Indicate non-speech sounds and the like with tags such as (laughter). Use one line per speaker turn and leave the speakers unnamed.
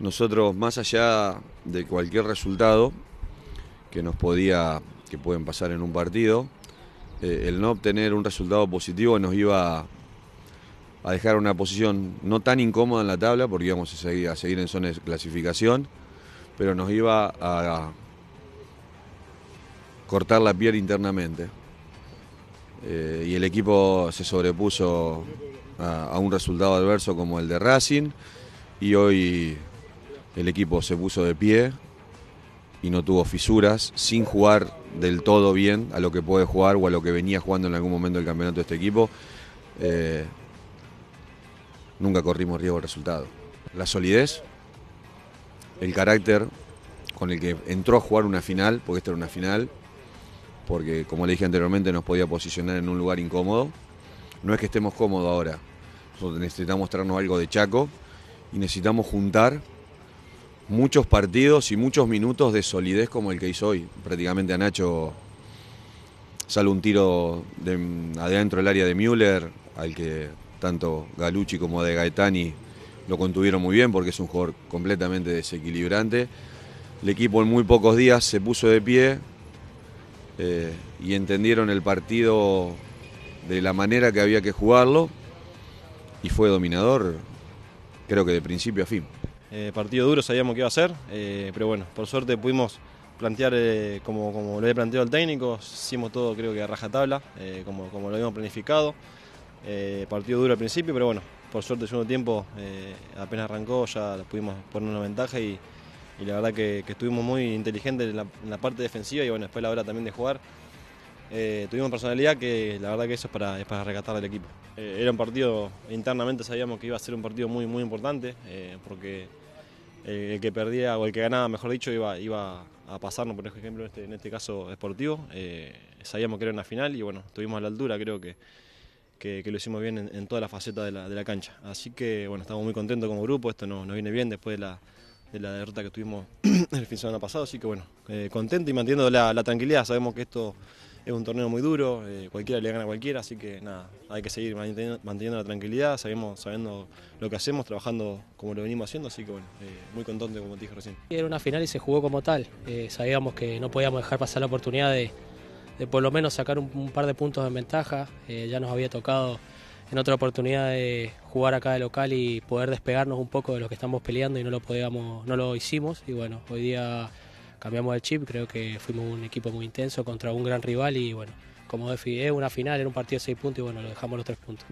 nosotros más allá de cualquier resultado que nos podía, que pueden pasar en un partido, eh, el no obtener un resultado positivo nos iba a dejar una posición no tan incómoda en la tabla, porque íbamos a seguir, a seguir en zonas de clasificación, pero nos iba a, cortar la piel internamente. Eh, y el equipo se sobrepuso a, a un resultado adverso como el de Racing y hoy el equipo se puso de pie y no tuvo fisuras, sin jugar del todo bien a lo que puede jugar o a lo que venía jugando en algún momento del campeonato de este equipo. Eh, nunca corrimos riesgo el resultado. La solidez, el carácter con el que entró a jugar una final, porque esta era una final, porque como le dije anteriormente nos podía posicionar en un lugar incómodo. No es que estemos cómodos ahora, necesitamos mostrarnos algo de Chaco y necesitamos juntar muchos partidos y muchos minutos de solidez como el que hizo hoy. Prácticamente a Nacho sale un tiro adentro del área de Müller, al que tanto Galucci como de Gaetani lo contuvieron muy bien porque es un jugador completamente desequilibrante. El equipo en muy pocos días se puso de pie eh, y entendieron el partido de la manera que había que jugarlo y fue dominador creo que de principio a fin.
Eh, partido duro sabíamos que iba a ser, eh, pero bueno, por suerte pudimos plantear eh, como, como lo había planteado el técnico, hicimos todo creo que a rajatabla, como, como lo habíamos planificado. partido duro al principio, pero bueno, por suerte el segundo tiempo apenas arrancó, ya pudimos poner una ventaja y, la verdad que, estuvimos muy inteligentes en la, en la parte defensiva y bueno, después la hora también de jugar. Eh, tuvimos personalidad que la verdad que eso es para, para rescatar al equipo. Eh, era un partido, internamente sabíamos que iba a ser un partido muy, muy importante, eh, porque el, que perdía o el que ganaba, mejor dicho, iba, iba a pasarnos, por ejemplo, en este, en este caso esportivo. sabíamos que era una final y bueno, estuvimos a la altura, creo que, lo hicimos bien en, toda la faceta de la, cancha. Así que bueno, estamos muy contentos como grupo, esto nos, viene bien después de la derrota que tuvimos (clears throat) el fin de semana pasado, así que bueno, contento y manteniendo la tranquilidad, sabemos que esto es un torneo muy duro, eh, cualquiera le gana a cualquiera, así que nada, hay que seguir manteniendo, la tranquilidad, seguimos sabiendo lo que hacemos, trabajando como lo venimos haciendo, así que bueno, eh, muy contento como te dije recién.
Era una final y se jugó como tal, eh, sabíamos que no podíamos dejar pasar la oportunidad de, por lo menos sacar un, par de puntos de ventaja, ya nos había tocado en otra oportunidad de jugar acá de local y poder despegarnos un poco de los que estamos peleando y no lo podíamos, no lo hicimos y bueno, hoy día cambiamos el chip, creo que fuimos un equipo muy intenso contra un gran rival y bueno, como es una final, era un partido de seis puntos y bueno, lo dejamos los tres puntos.